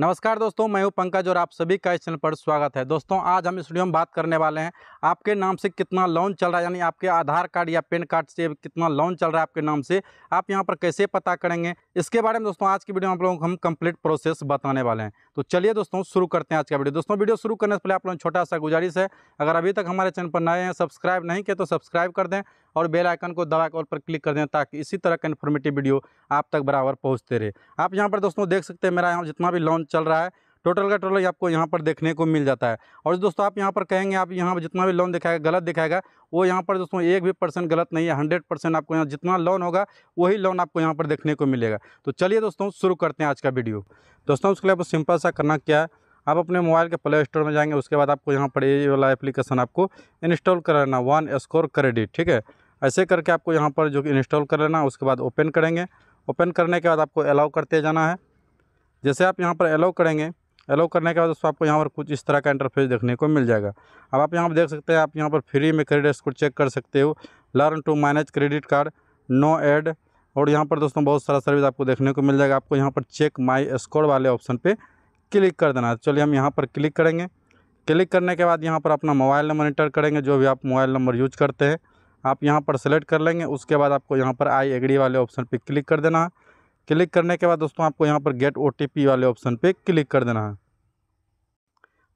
नमस्कार दोस्तों मैं हूं पंकज और आप सभी का इस चैनल पर स्वागत है दोस्तों आज हम स्टूडियो में बात करने वाले हैं आपके नाम से कितना लोन चल रहा है यानी आपके आधार कार्ड या पैन कार्ड से कितना लोन चल रहा है आपके नाम से आप यहां पर कैसे पता करेंगे इसके बारे में दोस्तों आज की वीडियो में आप लोगों को हम कंप्लीट प्रोसेस बताने वाले हैं तो चलिए दोस्तों शुरू करते हैं आज का वीडियो दोस्तों वीडियो शुरू करने से पहले आप लोगों छोटा सा गुजारिश है अगर अभी तक हमारे चैनल पर नए हैं सब्सक्राइब नहीं किया तो सब्सक्राइब कर दें और बेल आइकन को दबा कॉल पर क्लिक कर दें ताकि इसी तरह का इन्फॉर्मेटिव वीडियो आप तक बराबर पहुँचते रहे आप यहाँ पर दोस्तों देख सकते हैं मेरा यहाँ जितना भी लॉन्च चल रहा है टोटल का टोटल आपको यहाँ पर देखने को मिल जाता है और दोस्तों आप यहाँ पर कहेंगे आप यहाँ पर जितना भी लोन दिखाएगा गलत दिखाएगा वो यहाँ पर दोस्तों एक भी परसेंट गलत नहीं है हंड्रेड परसेंट आपको यहाँ जितना लोन होगा वही लोन आपको यहाँ पर देखने को मिलेगा तो चलिए दोस्तों शुरू करते हैं आज का वीडियो दोस्तों उसके लिए आपको सिंपल सा करना क्या है आप अपने मोबाइल के प्ले स्टोर में जाएंगे उसके बाद आपको यहाँ पर ये वाला एप्लीकेशन आपको इंस्टॉल कर लेना वन स्कोर क्रेडिट ठीक है ऐसे करके आपको यहाँ पर जो कि इंस्टॉल कर लेना उसके बाद ओपन करेंगे ओपन करने के बाद आपको अलाउ करते जाना है जैसे आप यहाँ पर अलाउ करेंगे एलो करने के बाद दोस्तों आपको यहाँ पर कुछ इस तरह का इंटरफेस देखने को मिल जाएगा अब आप यहाँ पर देख सकते हैं आप यहाँ पर फ्री में क्रेडिट स्कोर चेक कर सकते हो learn to manage credit card नो एड और यहाँ पर दोस्तों बहुत सारा सर्विस आपको देखने को मिल जाएगा आपको यहाँ पर चेक माई स्कोर वाले ऑप्शन पर क्लिक कर देना है चलिए हम यहाँ पर क्लिक करेंगे क्लिक करने के बाद यहाँ पर अपना मोबाइल नंबर इंटर करेंगे जो भी आप मोबाइल नंबर यूज करते हैं आप यहाँ पर सेलेक्ट कर लेंगे उसके बाद आपको यहाँ पर आई एग्री वाले ऑप्शन पर क्लिक कर देना है क्लिक करने के बाद दोस्तों आपको यहाँ पर गेट ओ वाले ऑप्शन पर क्लिक कर देना है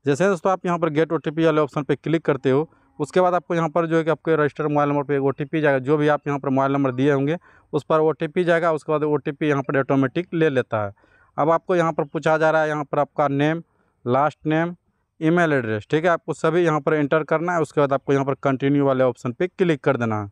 जैसे दोस्तों आप यहाँ पर गेट ओ वाले ऑप्शन पर क्लिक करते हो उसके बाद आपको यहाँ पर जो है कि आपके रजिस्टर मोबाइल नंबर पर एक ओ टी जाएगा जो भी आप यहाँ पर मोबाइल नंबर दिए होंगे उस पर ओ जाएगा उसके बाद ओ टी यहाँ पर ऑटोमेटिक ले लेता है अब आपको यहाँ पर पूछा जा रहा है यहाँ पर आपका name last name email address ठीक है आपको सभी यहाँ पर एंटर करना है उसके बाद आपको यहाँ पर कंटिन्यू वाले ऑप्शन पे क्लिक कर देना है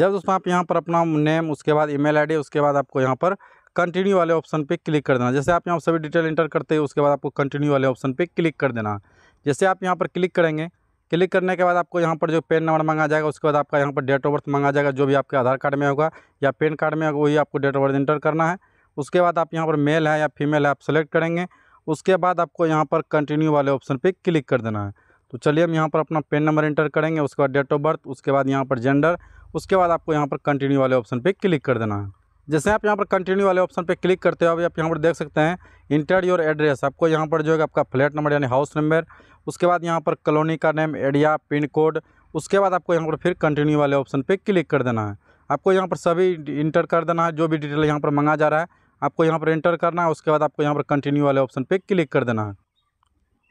जब दोस्तों आप यहाँ पर अपना नेम उसके बाद ईमेल आईडी उसके बाद आपको यहाँ पर कंटिन्यू वाले ऑप्शन पे क्लिक कर देना जैसे आप यहाँ सभी डिटेल इंटर करते हैं उसके बाद आपको कंटिन्यू वाले ऑप्शन पे क्लिक कर देना जैसे आप यहाँ पर क्लिक करेंगे क्लिक करने के बाद आपको यहाँ पर जो पेन नंबर मांगा जाएगा उसके बाद आपका यहाँ पर डेट ऑफ बर्थ मांगा जाएगा जो भी आपके आधार कार्ड में होगा या पेन कार्ड में होगा वही आपको डेट ऑफ बर्थ इंटर करना है उसके बाद आप यहाँ पर मेल है या फीमेल है आप सेलेक्ट करेंगे उसके बाद आपको यहाँ पर कंटिन्यू वाले ऑप्शन पर क्लिक कर देना है तो चलिए हम यहाँ पर अपना पेन नंबर इंटर करेंगे उसके बाद डेट ऑफ बर्थ उसके बाद यहाँ पर जेंडर उसके बाद आपको यहाँ पर कंटिन्यू वाले ऑप्शन पर क्लिक कर देना है जैसे आप यहाँ पर कंटिन्यू वाले ऑप्शन पे क्लिक करते हो आप यहाँ पर देख सकते हैं इंटर योर एड्रेस आपको यहाँ पर जो है आपका फ्लैट नंबर यानी हाउस नंबर उसके बाद यहाँ पर कॉलोनी का नेम एरिया पिन कोड उसके बाद आपको यहाँ पर फिर कंटिन्यू वाले ऑप्शन पर क्लिक कर देना है आपको यहाँ पर सभी इंटर कर देना है जो भी डिटेल यहाँ पर मंगा जा रहा है आपको यहाँ पर इंटर करना है उसके बाद आपको यहाँ पर कंटिन्यू वाले ऑप्शन पर क्लिक कर देना है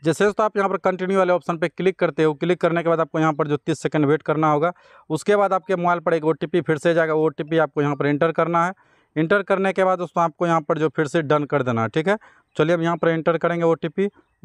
जैसे तो आप यहाँ पर कंटिन्यू वाले ऑप्शन पर क्लिक करते हो क्लिक करने के बाद आपको यहाँ पर जो तीस सेकंड वेट करना होगा उसके बाद आपके मोबाइल पर एक ओ फिर से जाएगा ओ आपको यहाँ पर इंटर करना है इंटर करने के बाद दोस्तों आपको यहाँ पर जो फिर से डन कर देना है ठीक है चलिए हम यहाँ पर इंटर करेंगे ओ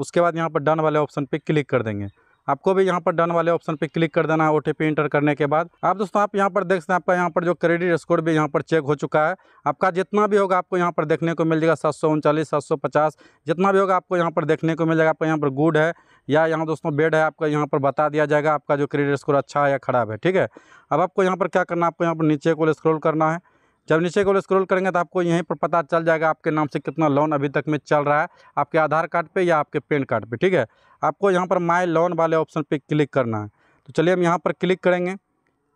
उसके बाद यहाँ पर डन वाले ऑप्शन पर क्लिक कर देंगे आपको भी यहाँ पर डन वाले ऑप्शन पर क्लिक कर देना है ओ इंटर करने के बाद आप दोस्तों आप यहाँ पर देख सकते हैं आपका यहाँ पर जो क्रेडिट स्कोर भी यहाँ पर चेक हो चुका है आपका जितना भी होगा आपको यहाँ पर देखने को मिल जाएगा सात सौ उनचालीस सात सौ पचास जितना भी होगा आपको यहाँ पर देखने को मिल जाएगा आपका यहाँ पर गुड है या यहाँ दोस्तों बेड है आपका यहाँ पर बता दिया जाएगा आपका जो क्रेडिट स्कोर अच्छा है या खराब है ठीक है अब आपको यहाँ पर क्या करना है आपको यहाँ पर नीचे को स्क्रोल करना है जब नीचे को स्क्रॉल करेंगे तो आपको यहीं पर पता चल जाएगा आपके नाम से कितना लोन अभी तक में चल रहा है आपके आधार कार्ड पे या आपके पेन कार्ड पे ठीक है आपको यहाँ पर माई लोन वाले ऑप्शन पे क्लिक करना है तो चलिए हम यहाँ पर क्लिक करेंगे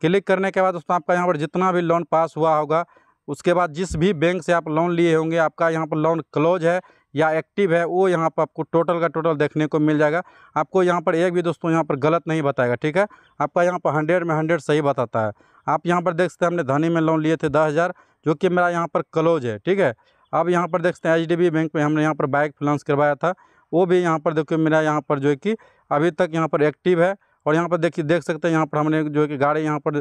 क्लिक करने के बाद दोस्तों आपका यहाँ पर जितना भी लोन पास हुआ होगा उसके बाद जिस भी बैंक से आप लोन लिए होंगे आपका यहाँ पर लोन क्लोज है या एक्टिव है वो यहाँ पर आपको टोटल का टोटल देखने को मिल जाएगा आपको यहाँ पर एक भी दोस्तों यहाँ पर गलत नहीं बताएगा ठीक है आपका यहाँ पर हंड्रेड में हंड्रेड सही बताता है आप यहाँ पर देख सकते हैं हमने धनी में लोन लिए थे दस हज़ार जो कि मेरा यहाँ पर क्लोज है ठीक है अब यहाँ पर देख सकते हैं एच बैंक में हमने यहाँ पर बाइक फाइनेंस करवाया था वो भी यहाँ पर देखिए मेरा यहाँ पर जो है कि अभी तक यहाँ पर एक्टिव है और यहाँ पर देखिए देख सकते हैं यहाँ पर हमने जो है कि गाड़ी यहाँ पर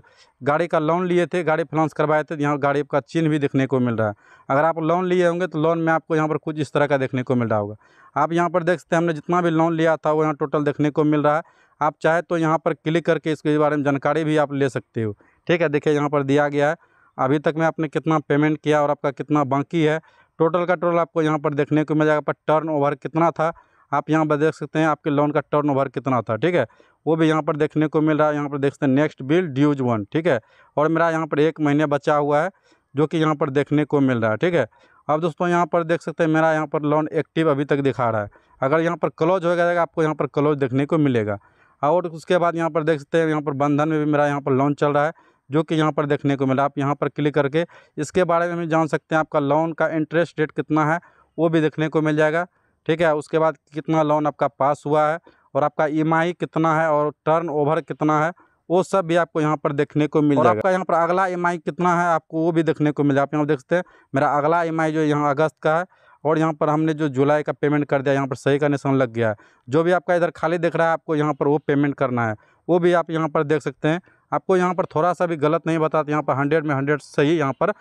गाड़ी का लोन लिए थे गाड़ी फाइनेंस करवाए थे यहाँ गाड़ी का चिन्ह भी देखने को मिल रहा है अगर आप लोन लिए होंगे तो लोन में आपको यहाँ पर कुछ इस तरह का देखने को मिल रहा होगा आप यहाँ पर देख सकते हैं हमने जितना भी लोन लिया था वो यहाँ टोटल देखने को मिल रहा है आप चाहे तो यहाँ पर क्लिक करके इसके बारे में जानकारी भी आप ले सकते हो ठीक है देखिए यहाँ पर दिया गया है अभी तक मैं आपने कितना पेमेंट किया और आपका कितना बाकी है टोटल का टोटल आपको यहाँ पर देखने को मिल जाएगा पर टर्न ओवर कितना था आप यहाँ पर देख सकते हैं आपके लोन का टर्न ओवर कितना था ठीक है वो भी यहाँ पर देखने को मिल रहा है यहाँ पर देख सकते हैं नेक्स्ट बिल ड्यूज वन ठीक है और मेरा यहाँ पर एक महीने बचा हुआ है जो कि यहाँ पर देखने को मिल रहा है ठीक है अब दोस्तों यहाँ पर देख सकते हैं मेरा यहाँ पर लोन एक्टिव अभी तक दिखा रहा है अगर यहाँ पर क्लोज हो जाएगा आपको यहाँ पर क्लोज देखने को मिलेगा और उसके बाद यहाँ पर देख सकते हैं यहाँ पर बंधन में भी मेरा यहाँ पर लोन चल रहा है जो कि यहाँ पर देखने को मिला आप यहाँ पर क्लिक करके इसके बारे में भी जान सकते हैं आपका लोन का इंटरेस्ट रेट कितना है वो भी देखने को मिल जाएगा ठीक है उसके बाद कितना लोन आपका पास हुआ है और आपका ई e कितना है और टर्न ओवर कितना है वो सब भी आपको यहाँ पर देखने को मिल जाएगा आपका यहाँ पर अगला ई e कितना है आपको वो भी देखने को मिल जाए आप यहाँ देखते हैं मेरा अगला ई e जो यहाँ अगस्त का है और यहाँ पर हमने जो जुलाई का पेमेंट कर दिया यहाँ पर सही का निशान लग गया है जो भी आपका इधर खाली दिख रहा है आपको यहाँ पर वो पेमेंट करना है वो भी आप यहाँ पर देख सकते हैं आपको यहाँ पर थोड़ा सा भी गलत नहीं बताता यहाँ पर हंड्रेड में हंड्रेड सही यहाँ पर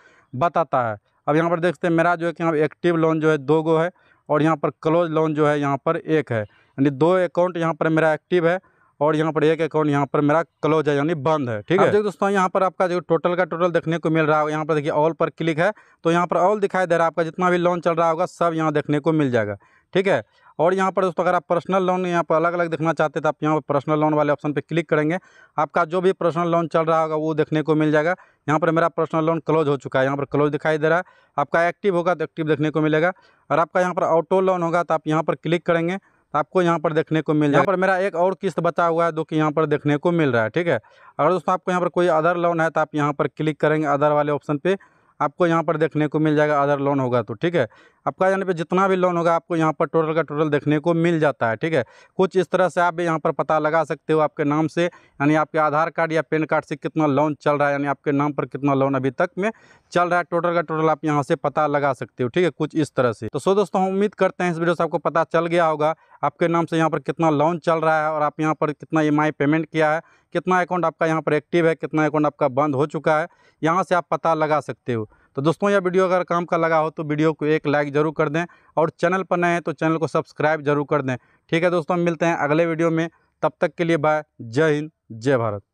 बताता है अब यहाँ पर देखते हैं मेरा जो है कि यहाँ एक्टिव लोन जो है दो गो है और यहाँ पर क्लोज लोन जो है यहाँ पर एक है यानी दो अकाउंट यहाँ पर मेरा एक्टिव है और यहाँ पर एक अकाउंट यहाँ पर मेरा क्लोज है यानी बंद है ठीक है देखिए दोस्तों यहाँ पर आपका जो टोटल का टोटल देखने को मिल रहा होगा यहाँ पर देखिए ऑल पर क्लिक है तो यहाँ पर ऑल दिखाई दे रहा है आपका जितना भी लोन चल रहा होगा सब यहाँ देखने को मिल जाएगा ठीक है और यहाँ पर दोस्तों अगर आप पर्सनल लोन यहाँ पर अलग अलग देखना चाहते हैं तो आप यहाँ पर पर्सनल लोन वाले ऑप्शन पर क्लिक करेंगे आपका जो भी पर्सनल लोन चल रहा होगा वो देखने को मिल जाएगा यहाँ पर मेरा पर्सनल लोन क्लोज हो चुका है यहाँ पर क्लोज दिखाई दे रहा है आपका एक्टिव होगा तो एक्टिव देखने को मिलेगा और आपका यहाँ पर ऑटो लोन होगा तो आप यहाँ पर क्लिक करेंगे आपको यहाँ पर देखने को मिल जाएगा पर मेरा एक और किस्त बचा हुआ है जो कि यहाँ पर देखने को मिल रहा है ठीक है अगर दोस्तों आपको यहाँ पर कोई अदर लोन है तो आप यहाँ पर क्लिक करेंगे अदर वाले ऑप्शन पे आपको यहाँ पर देखने को मिल जाएगा अदर लोन होगा तो ठीक है आपका यानी पे जितना भी लोन होगा आपको यहाँ पर टोटल का टोटल देखने को मिल जाता है ठीक है कुछ इस तरह से आप भी यहाँ पर पता लगा सकते हो आपके नाम से यानी आपके आधार कार्ड या पैन कार्ड से कितना लोन चल रहा है यानी आपके नाम पर कितना लोन अभी तक में चल रहा है टोटल का टोटल आप यहाँ से पता लगा सकते हो ठीक है कुछ इस तरह से तो सो दोस्तों हम उम्मीद करते हैं इस वीडियो से आपको पता चल गया होगा आपके नाम से यहाँ पर कितना लोन चल रहा है और आप यहाँ पर कितना ई e पेमेंट किया है कितना अकाउंट आपका यहाँ पर एक्टिव है कितना अकाउंट आपका बंद हो चुका है यहाँ से आप पता लगा सकते हो तो दोस्तों यह वीडियो अगर काम का लगा हो तो वीडियो को एक लाइक ज़रूर कर दें और चैनल पर नए हैं तो चैनल को सब्सक्राइब जरूर कर दें ठीक है दोस्तों मिलते हैं अगले वीडियो में तब तक के लिए बाय जय हिंद जय भारत